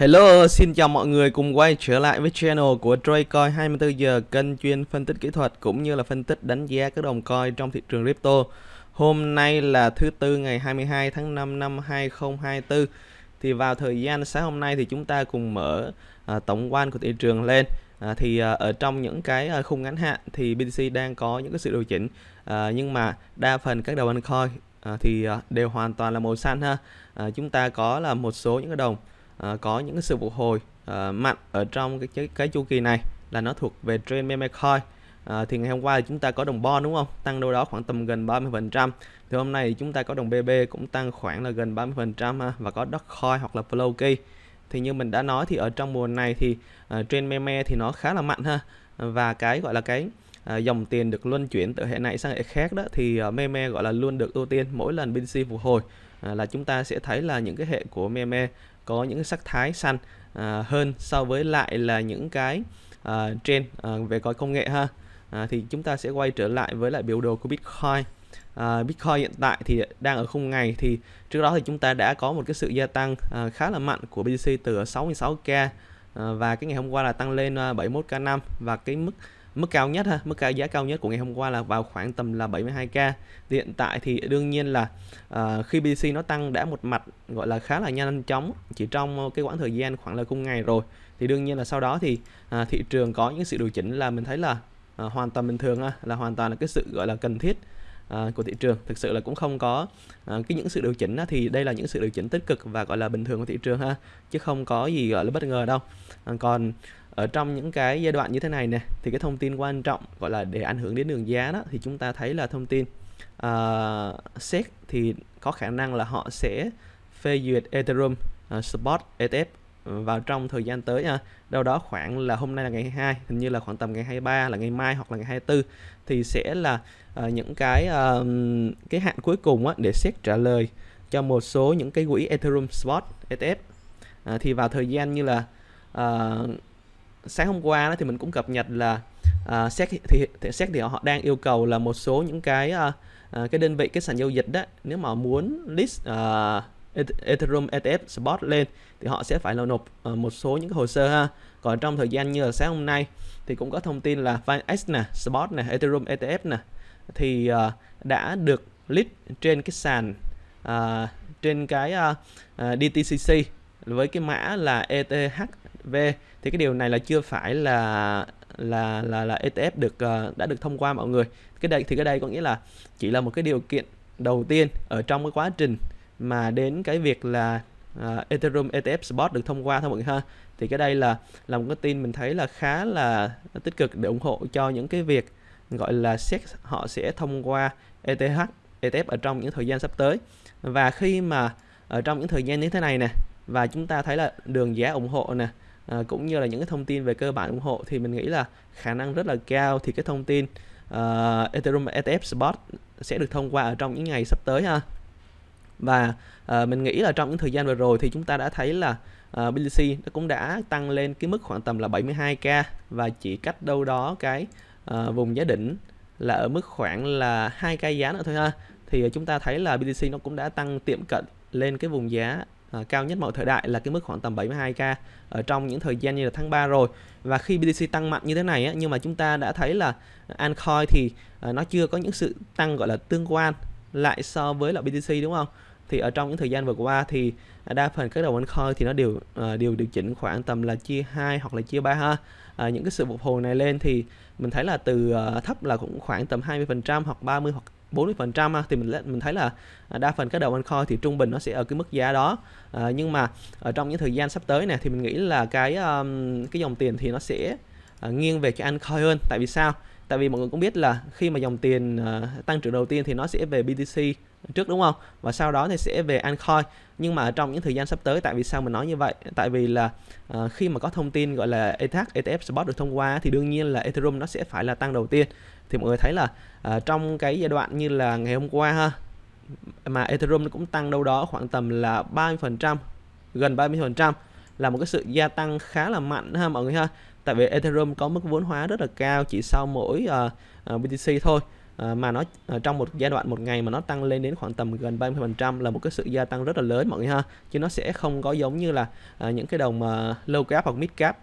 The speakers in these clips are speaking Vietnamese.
Hello, xin chào mọi người cùng quay trở lại với channel của Traycoin 24 giờ, kênh chuyên phân tích kỹ thuật cũng như là phân tích đánh giá các đồng coin trong thị trường crypto. Hôm nay là thứ tư ngày 22 tháng 5 năm 2024. Thì vào thời gian sáng hôm nay thì chúng ta cùng mở à, tổng quan của thị trường lên. À, thì à, ở trong những cái à, khung ngắn hạn thì BTC đang có những cái sự điều chỉnh à, nhưng mà đa phần các đồng altcoin à, thì à, đều hoàn toàn là màu xanh ha. À, chúng ta có là một số những cái đồng Ờ, có những cái sự phục hồi uh, mạnh ở trong cái, cái cái chu kỳ này là nó thuộc về trend meme coin À, ờ, thì ngày hôm qua thì chúng ta có đồng bond đúng không? Tăng đâu đó khoảng tầm gần 30%. Thì hôm nay thì chúng ta có đồng BB cũng tăng khoảng là gần 30% trăm và có coin hoặc là Flowkey. Thì như mình đã nói thì ở trong mùa này thì uh, trend meme thì nó khá là mạnh ha và cái gọi là cái uh, dòng tiền được luân chuyển từ hệ này sang hệ khác đó thì uh, meme gọi là luôn được ưu tiên mỗi lần BTC phục hồi uh, là chúng ta sẽ thấy là những cái hệ của meme có những sắc thái xanh à, hơn so với lại là những cái à, trend à, về coi công nghệ ha à, thì chúng ta sẽ quay trở lại với lại biểu đồ của Bitcoin à, Bitcoin hiện tại thì đang ở khung ngày thì trước đó thì chúng ta đã có một cái sự gia tăng à, khá là mạnh của BTC từ 66k à, và cái ngày hôm qua là tăng lên 71k5 à, và cái mức mức cao nhất ha, mức cao giá cao nhất của ngày hôm qua là vào khoảng tầm là 72k. Thì hiện tại thì đương nhiên là uh, khi BTC nó tăng đã một mặt gọi là khá là nhanh chóng chỉ trong cái quãng thời gian khoảng là khung ngày rồi. Thì đương nhiên là sau đó thì uh, thị trường có những sự điều chỉnh là mình thấy là uh, hoàn toàn bình thường ha, là hoàn toàn là cái sự gọi là cần thiết À, của thị trường thực sự là cũng không có à, cái những sự điều chỉnh á, thì đây là những sự điều chỉnh tích cực và gọi là bình thường của thị trường ha chứ không có gì gọi là bất ngờ đâu à, còn ở trong những cái giai đoạn như thế này nè thì cái thông tin quan trọng gọi là để ảnh hưởng đến đường giá đó thì chúng ta thấy là thông tin uh, ờ, SEC thì có khả năng là họ sẽ phê duyệt Ethereum uh, Spot ETF vào trong thời gian tới ha. À, đâu đó khoảng là hôm nay là ngày 22, hình như là khoảng tầm ngày 23 là ngày mai hoặc là ngày 24 thì sẽ là uh, những cái uh, cái hạn cuối cùng á, để xét trả lời cho một số những cái quỹ Ethereum Spot ETF. À, thì vào thời gian như là uh, sáng hôm qua đó thì mình cũng cập nhật là à, xét thì, thì xét thì họ đang yêu cầu là một số những cái uh, cái đơn vị cái sàn giao dịch đó nếu mà muốn list uh, Ethereum ETF spot lên thì họ sẽ phải nộp uh, một số những cái hồ sơ ha. Còn trong thời gian như là sáng hôm nay thì cũng có thông tin là FineX nè, spot nè, Ethereum ETF nè thì uh, đã được list trên cái sàn uh, trên cái uh, uh, DTCC với cái mã là ETH V thì cái điều này là chưa phải là là là là ETF được ờ, đã được thông qua mọi người cái đây thì cái đây có nghĩa là chỉ là một cái điều kiện đầu tiên ở trong cái quá trình mà đến cái việc là uh, Ethereum ETF spot được thông qua thôi mọi người ha thì cái đây là là một cái tin mình thấy là khá là tích cực để ủng hộ cho những cái việc gọi là SEC họ sẽ thông qua ETH ETF ở trong những thời gian sắp tới và khi mà ở trong những thời gian như thế này nè và chúng ta thấy là đường giá ủng hộ nè à, cũng như là những cái thông tin về cơ bản ủng hộ thì mình nghĩ là khả năng rất là cao thì cái thông tin uh, Ethereum ETF Spot sẽ được thông qua ở trong những ngày sắp tới ha và uh, mình nghĩ là trong những thời gian vừa rồi thì chúng ta đã thấy là uh, BTC nó cũng đã tăng lên cái mức khoảng tầm là 72k và chỉ cách đâu đó cái uh, vùng giá đỉnh là ở mức khoảng là hai k giá nữa thôi ha thì chúng ta thấy là BTC nó cũng đã tăng tiệm cận lên cái vùng giá À, cao nhất mọi thời đại là cái mức khoảng tầm 72k ở trong những thời gian như là tháng 3 rồi và khi BTC tăng mạnh như thế này á, nhưng mà chúng ta đã thấy là altcoin thì à, nó chưa có những sự tăng gọi là tương quan lại so với là BTC đúng không? Thì ở trong những thời gian vừa qua thì đa phần các đầu altcoin thì nó đều à, đều điều chỉnh khoảng tầm là chia 2 hoặc là chia 3 ha. Uh, những cái sự phục hồi này lên thì mình thấy là từ uh, thấp là cũng khoảng tầm 20% hoặc 30 hoặc 40% thì mình mình thấy là à, đa phần các đầu anh coin thì trung bình nó sẽ ở cái mức giá đó à, nhưng mà ở trong những thời gian sắp tới này thì mình nghĩ là cái um, cái dòng tiền thì nó sẽ uh, nghiêng về cái anh coin hơn tại vì sao tại vì mọi người cũng biết là khi mà dòng tiền uh, tăng trưởng đầu tiên thì nó sẽ về BTC trước đúng không và sau đó thì sẽ về altcoin nhưng mà trong những thời gian sắp tới tại vì sao mình nói như vậy tại vì là uh, khi mà có thông tin gọi là ETH ETF spot được thông qua thì đương nhiên là Ethereum nó sẽ phải là tăng đầu tiên thì mọi người thấy là uh, trong cái giai đoạn như là ngày hôm qua ha mà Ethereum nó cũng tăng đâu đó khoảng tầm là 30% gần 30% là một cái sự gia tăng khá là mạnh ha mọi người ha tại vì Ethereum có mức vốn hóa rất là cao chỉ sau mỗi uh, ờ, BTC thôi Ờ, mà nó ờ, trong một giai đoạn một ngày mà nó tăng lên đến khoảng tầm gần 30% là một cái sự gia tăng rất là lớn mọi người ha chứ nó sẽ không có giống như là ờ, những cái đồng low cap hoặc mid cap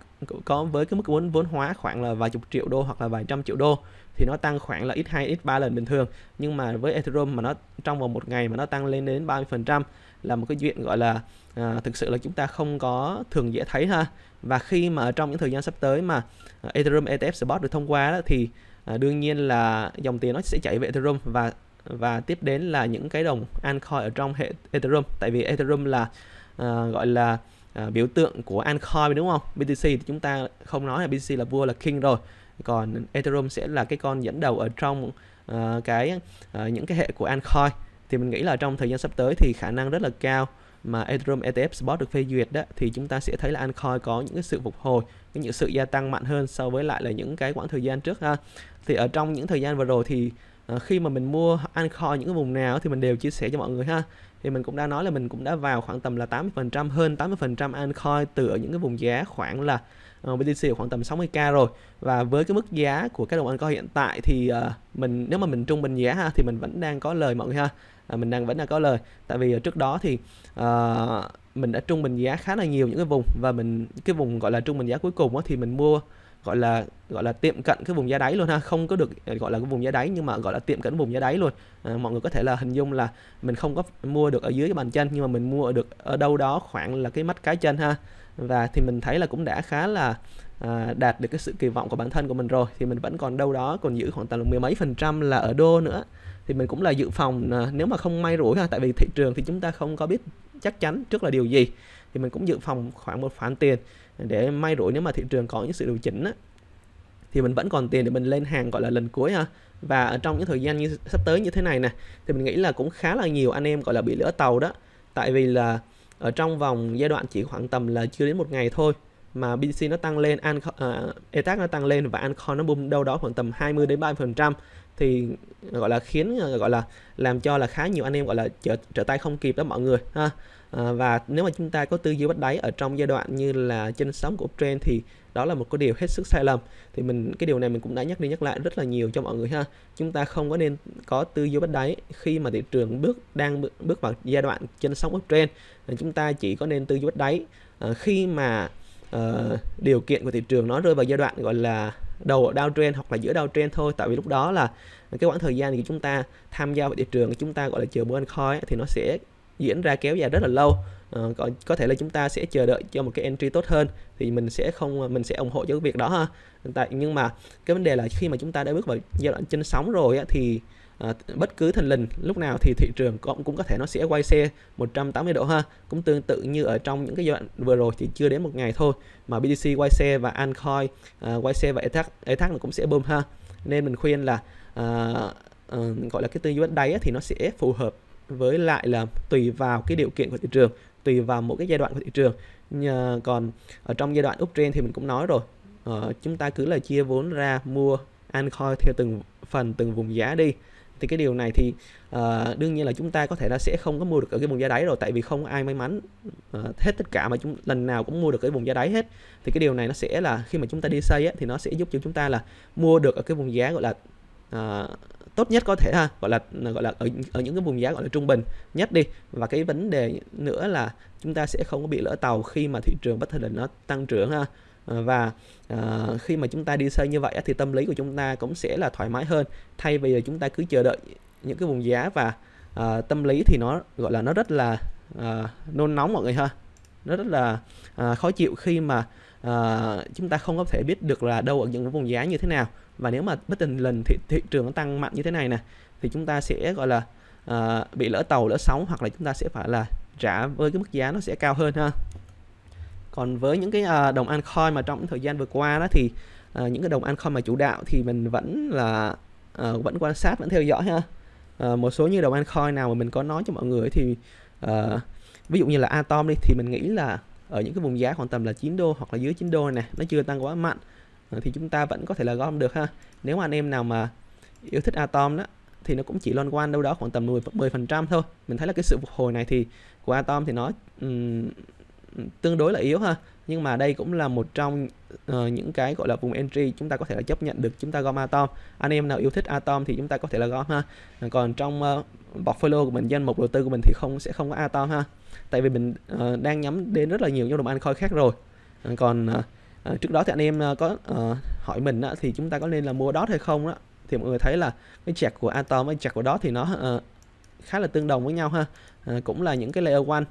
có với cái mức vốn vốn hóa khoảng là vài chục triệu đô hoặc là vài trăm triệu đô thì nó tăng khoảng là ít 2 ít 3 lần bình thường nhưng mà với Ethereum mà nó trong vòng một ngày mà nó tăng lên đến 30% là một cái chuyện gọi là à, thực sự là chúng ta không có thường dễ thấy ha và khi mà trong những thời gian sắp tới mà Ethereum ETF spot được thông qua đó, thì à, đương nhiên là dòng tiền nó sẽ chảy về Ethereum và và tiếp đến là những cái đồng altcoin ở trong hệ Ethereum tại vì Ethereum là à, gọi là à, biểu tượng của altcoin đúng không BTC thì chúng ta không nói là BTC là vua là king rồi còn Ethereum sẽ là cái con dẫn đầu ở trong uh, cái uh, những cái hệ của altcoin thì mình nghĩ là trong thời gian sắp tới thì khả năng rất là cao mà Ethereum ETF Spot được phê duyệt đó thì chúng ta sẽ thấy là altcoin có những cái sự phục hồi những sự gia tăng mạnh hơn so với lại là những cái quãng thời gian trước ha thì ở trong những thời gian vừa rồi thì ờ, khi mà mình mua altcoin những cái vùng nào thì mình đều chia sẻ cho mọi người ha thì mình cũng đã nói là mình cũng đã vào khoảng tầm là 80% hơn 80% altcoin từ ở những cái vùng giá khoảng là uh, ờ, BTC khoảng tầm 60k rồi và với cái mức giá của các đồng altcoin hiện tại thì uh, mình nếu mà mình trung bình giá ha thì mình vẫn đang có lời mọi người ha à, mình đang vẫn đang có lời tại vì ờ, trước đó thì uh, mình đã trung bình giá khá là nhiều những cái vùng và mình cái vùng gọi là trung bình giá cuối cùng đó, thì mình mua gọi là gọi là tiệm cận cái vùng giá đáy luôn ha không có được à, gọi là cái vùng giá đáy nhưng mà gọi là tiệm cận vùng giá đáy luôn à, mọi người có thể là hình dung là mình không có mua được ở dưới cái bàn chân nhưng mà mình mua được ở đâu đó khoảng là cái mắt cái chân ha và thì mình thấy là cũng đã khá là à, đạt được cái sự kỳ vọng của bản thân của mình rồi thì mình vẫn còn đâu đó còn giữ khoảng tầm mười mấy phần trăm là ở đô nữa thì mình cũng là dự phòng à, nếu mà không may rủi ha tại vì thị trường thì chúng ta không có biết chắc chắn trước là điều gì thì mình cũng dự phòng khoảng một khoản tiền để may rủi nếu mà thị trường có những sự điều chỉnh á, thì mình vẫn còn tiền để mình lên hàng gọi là lần cuối ha và ở trong những thời gian như sắp tới như thế này nè thì mình nghĩ là cũng khá là nhiều anh em gọi là bị lỡ tàu đó tại vì là ở trong vòng giai đoạn chỉ khoảng tầm là chưa đến một ngày thôi mà BTC nó tăng lên, an uh, ETH nó tăng lên và Ancoin nó bung đâu đó khoảng tầm 20 đến 30% thì gọi là khiến gọi là làm cho là khá nhiều anh em gọi là trở trở tay không kịp đó mọi người ha. Ờ, và nếu mà chúng ta có tư duy bắt đáy ở trong giai đoạn như là trên sóng của uptrend thì đó là một cái điều hết sức sai lầm thì mình cái điều này mình cũng đã nhắc đi nhắc lại rất là nhiều cho mọi người ha chúng ta không có nên có tư duy bắt đáy khi mà thị trường bước đang bước vào giai đoạn trên sóng uptrend ờ, chúng ta chỉ có nên tư duy bắt đáy ờ, khi mà uh, điều kiện của thị trường nó rơi vào giai đoạn gọi là đầu downtrend hoặc là giữa downtrend thôi tại vì lúc đó là cái khoảng thời gian thì chúng ta tham gia vào thị trường chúng ta gọi là chờ bull and thì nó sẽ diễn ra kéo dài rất là lâu ờ, còn ờ, có thể là chúng ta sẽ chờ đợi cho một cái entry tốt hơn thì mình sẽ không mình sẽ ủng hộ cho cái việc đó ha tại nhưng mà cái vấn đề là khi mà chúng ta đã bước vào giai đoạn trên sóng rồi á, thì à, bất cứ thần linh lúc nào thì thị trường cũng cũng có thể nó sẽ quay xe 180 độ ha cũng tương tự như ở trong những cái giai đoạn vừa rồi chỉ chưa đến một ngày thôi mà BTC quay xe và Ancoin à, ờ, quay xe và ETH ETH nó cũng sẽ bơm ha nên mình khuyên là à, à, gọi là cái tư duy bên đây thì nó sẽ phù hợp với lại là tùy vào cái điều kiện của thị trường tùy vào mỗi cái giai đoạn của thị trường Nhờ, còn ở trong giai đoạn uptrend thì mình cũng nói rồi ờ, chúng ta cứ là chia vốn ra mua altcoin theo từng phần từng vùng giá đi thì cái điều này thì uh, đương nhiên là chúng ta có thể là sẽ không có mua được ở cái vùng giá đáy rồi tại vì không ai may mắn uh, hết tất cả mà chúng lần nào cũng mua được cái vùng giá đáy hết thì cái điều này nó sẽ là khi mà chúng ta đi xây thì nó sẽ giúp cho chúng ta là mua được ở cái vùng giá gọi là uh, tốt nhất có thể ha gọi là gọi là ở ở những cái vùng giá gọi là trung bình nhất đi và cái vấn đề nữa là chúng ta sẽ không có bị lỡ tàu khi mà thị trường bất thình lình nó tăng trưởng ha ờ, và à, khi mà chúng ta đi xây như vậy thì tâm lý của chúng ta cũng sẽ là thoải mái hơn thay vì chúng ta cứ chờ đợi những cái vùng giá và à, tâm lý thì nó gọi là nó rất là à, nôn nóng mọi người ha nó rất là à, khó chịu khi mà à, chúng ta không có thể biết được là đâu ở những vùng giá như thế nào và nếu mà bất tình lần thị, thị trường nó tăng mạnh như thế này nè thì chúng ta sẽ gọi là uh, bị lỡ tàu lỡ sóng hoặc là chúng ta sẽ phải là trả với cái mức giá nó sẽ cao hơn ha còn với những cái uh, đồng coin mà trong thời gian vừa qua đó thì uh, những cái đồng an coin mà chủ đạo thì mình vẫn là uh, vẫn quan sát vẫn theo dõi ha uh, một số như đồng an coin nào mà mình có nói cho mọi người thì uh, ví dụ như là atom đi thì mình nghĩ là ở những cái vùng giá khoảng tầm là 9 đô hoặc là dưới 9 đô này nó chưa tăng quá mạnh Ờ, thì chúng ta vẫn có thể là gom được ha nếu mà anh em nào mà yêu thích atom đó thì nó cũng chỉ loan quan đâu đó khoảng tầm 10, 10% thôi mình thấy là cái sự phục hồi này thì của atom thì nó um, tương đối là yếu ha nhưng mà đây cũng là một trong uh, những cái gọi là vùng entry chúng ta có thể là chấp nhận được chúng ta gom atom anh em nào yêu thích atom thì chúng ta có thể là gom ha ờ, còn trong uh, portfolio của mình danh mục đầu tư của mình thì không sẽ không có atom ha tại vì mình uh, đang nhắm đến rất là nhiều những đồng ăn khôi khác rồi còn uh, à, trước đó thì anh em ờ, có uh, hỏi mình á, thì chúng ta có nên là mua dot hay không đó thì mọi người thấy là cái chặt của atom với chặt của dot thì nó uh, khá là tương đồng với nhau ha uh, cũng là những cái layer one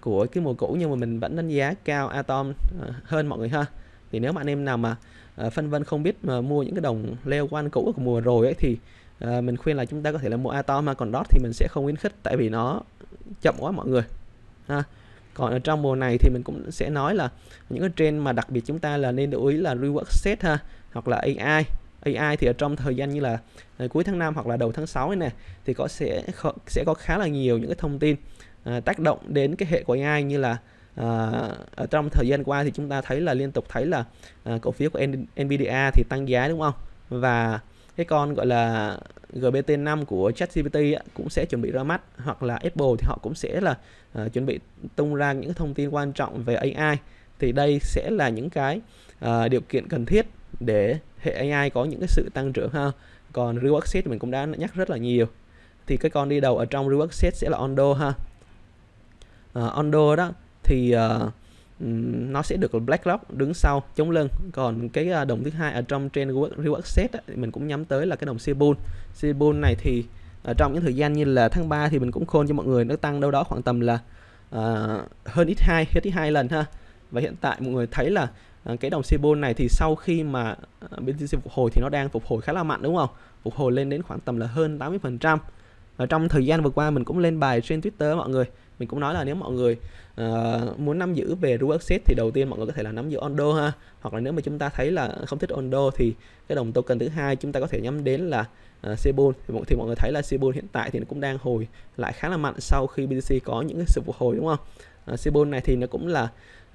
của cái mùa cũ nhưng mà mình vẫn đánh giá cao atom uh, hơn mọi người ha thì nếu mà anh em nào mà uh, phân vân không biết mà mua những cái đồng layer one cũ của mùa rồi ấy thì uh, mình khuyên là chúng ta có thể là mua atom mà còn dot thì mình sẽ không khuyến khích tại vì nó chậm quá mọi người ha còn ở trong mùa này thì mình cũng sẽ nói là những cái trend mà đặc biệt chúng ta là nên để ý là rework set ha hoặc là AI AI thì ở trong thời gian như là cuối tháng 5 hoặc là đầu tháng 6 này nè thì có sẽ sẽ có khá là nhiều những cái thông tin à, tác động đến cái hệ của AI như là à, ở trong thời gian qua thì chúng ta thấy là liên tục thấy là à, cổ phiếu của NVIDIA thì tăng giá đúng không và cái con gọi là GPT-5 của ChatGPT cũng sẽ chuẩn bị ra mắt hoặc là Apple thì họ cũng sẽ là uh, chuẩn bị tung ra những thông tin quan trọng về AI thì đây sẽ là những cái uh, điều kiện cần thiết để hệ AI có những cái sự tăng trưởng ha còn Set mình cũng đã nhắc rất là nhiều thì cái con đi đầu ở trong Set sẽ là Ondo ha uh, Ondo đó thì uh, nó sẽ được BlackRock đứng sau chống lưng còn cái à, đồng thứ hai ở trong trên reward set thì mình cũng nhắm tới là cái đồng Cebul Cebul này thì ở à, trong những thời gian như là tháng 3 thì mình cũng khôn cho mọi người nó tăng đâu đó khoảng tầm là uh, hơn ít hai hết ít hai lần ha và hiện tại mọi người thấy là uh, cái đồng Cebul này thì sau khi mà uh, BTC phục hồi thì nó đang phục hồi khá là mạnh đúng không phục hồi lên đến khoảng tầm là hơn 80 phần trăm ở trong thời gian vừa qua mình cũng lên bài trên Twitter mọi người mình cũng nói là nếu mọi người uh, muốn nắm giữ về rule access thì đầu tiên mọi người có thể là nắm giữ ondo ha hoặc là nếu mà chúng ta thấy là không thích ondo thì cái đồng token thứ hai chúng ta có thể nhắm đến là uh, ờ, Cebul thì, thì mọi người thấy là Cebul hiện tại thì nó cũng đang hồi lại khá là mạnh sau khi BTC có những cái sự phục hồi đúng không uh, ờ, Cebul này thì nó cũng là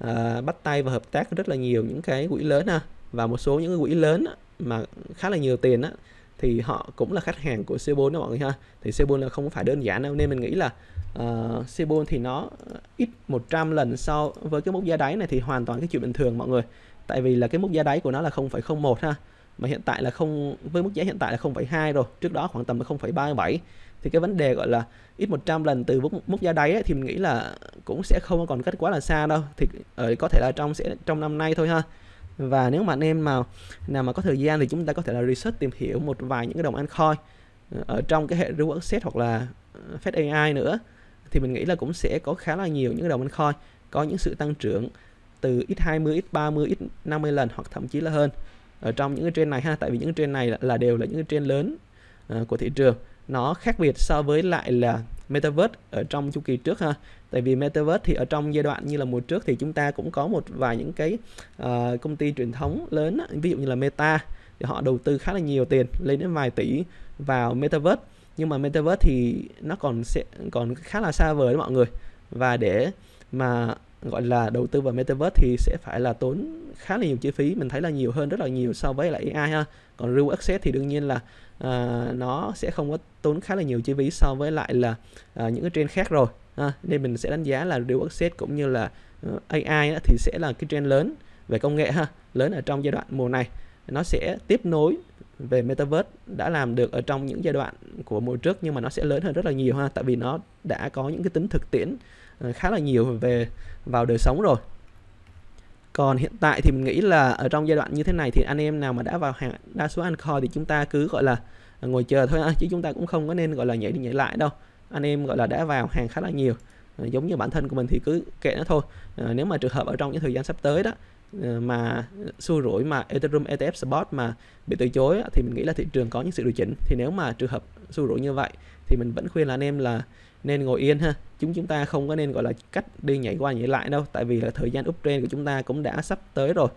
uh, bắt tay và hợp tác rất là nhiều những cái quỹ lớn ha và một số những cái quỹ lớn mà khá là nhiều tiền á thì họ cũng là khách hàng của Sebon đó mọi người ha thì Sebon là không phải đơn giản đâu nên mình nghĩ là uh, ờ, Sebon thì nó ít 100 lần so với cái mức giá đáy này thì hoàn toàn cái chuyện bình thường mọi người tại vì là cái mức giá đáy của nó là 0,01 ha mà hiện tại là không với mức giá hiện tại là 0,2 rồi trước đó khoảng tầm là 0,37 thì cái vấn đề gọi là ít 100 lần từ mức, mức giá đáy ấy, thì mình nghĩ là cũng sẽ không còn cách quá là xa đâu thì ở ờ, có thể là trong sẽ trong năm nay thôi ha và nếu mà anh em mà nào mà có thời gian thì chúng ta có thể là research tìm hiểu một vài những cái đồng altcoin ờ, ở trong cái hệ reward set hoặc là ờ, Fed AI nữa thì mình nghĩ là cũng sẽ có khá là nhiều những cái đồng altcoin có những sự tăng trưởng từ x20, x30, x50 lần hoặc thậm chí là hơn ở trong những cái trend này ha tại vì những cái trend này là, là đều là những cái trend lớn uh, của thị trường nó khác biệt so với lại là metaverse ở trong chu kỳ trước ha tại vì metaverse thì ở trong giai đoạn như là mùa trước thì chúng ta cũng có một vài những cái uh, công ty truyền thống lớn ví dụ như là meta thì họ đầu tư khá là nhiều tiền lên đến vài tỷ vào metaverse nhưng mà metaverse thì nó còn sẽ còn khá là xa vời đó mọi người và để mà gọi là đầu tư vào metaverse thì sẽ phải là tốn khá là nhiều chi phí mình thấy là nhiều hơn rất là nhiều so với lại AI ha còn Real Access thì đương nhiên là à, nó sẽ không có tốn khá là nhiều chi phí so với lại là à, những cái trend khác rồi à, nên mình sẽ đánh giá là Real Access cũng như là ờ, AI thì sẽ là cái trend lớn về công nghệ ha lớn ở trong giai đoạn mùa này nó sẽ tiếp nối về metaverse đã làm được ở trong những giai đoạn của mùa trước nhưng mà nó sẽ lớn hơn rất là nhiều ha tại vì nó đã có những cái tính thực tiễn ờ, khá là nhiều về vào đời sống rồi còn hiện tại thì mình nghĩ là ở trong giai đoạn như thế này thì anh em nào mà đã vào hàng đa số ăn kho thì chúng ta cứ gọi là ngồi chờ thôi chứ chúng ta cũng không có nên gọi là nhảy đi nhảy lại đâu anh em gọi là đã vào hàng khá là nhiều ờ, giống như bản thân của mình thì cứ kệ nó thôi ờ, nếu mà trường hợp ở trong những thời gian sắp tới đó ờ, mà xua rủi mà Ethereum ETF spot mà bị từ chối thì mình nghĩ là thị trường có những sự điều chỉnh thì nếu mà trường hợp xua rủi như vậy thì mình vẫn khuyên là anh em là nên ngồi yên ha chúng chúng ta không có nên gọi là cách đi nhảy qua nhảy lại đâu tại vì là thời gian uptrend của chúng ta cũng đã sắp tới rồi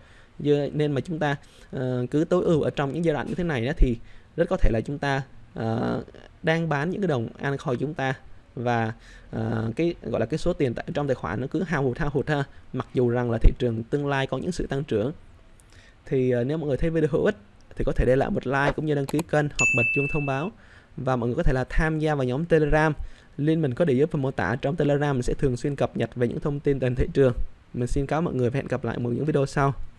nên mà chúng ta ờ, cứ tối ưu ở trong những giai đoạn như thế này đó thì rất có thể là chúng ta ờ, đang bán những cái đồng altcoin chúng ta và ờ, cái gọi là cái số tiền tại trong tài khoản nó cứ hao hụt hao hụt ha mặc dù rằng là thị trường tương lai có những sự tăng trưởng thì nếu mọi người thấy video hữu ích thì có thể để lại một like cũng như đăng ký kênh hoặc bật chuông thông báo và mọi người có thể là tham gia vào nhóm telegram Link mình có để dưới phần mô tả trong Telegram mình sẽ thường xuyên cập nhật về những thông tin toàn thị trường. Mình xin cáo mọi người và hẹn gặp lại một những video sau.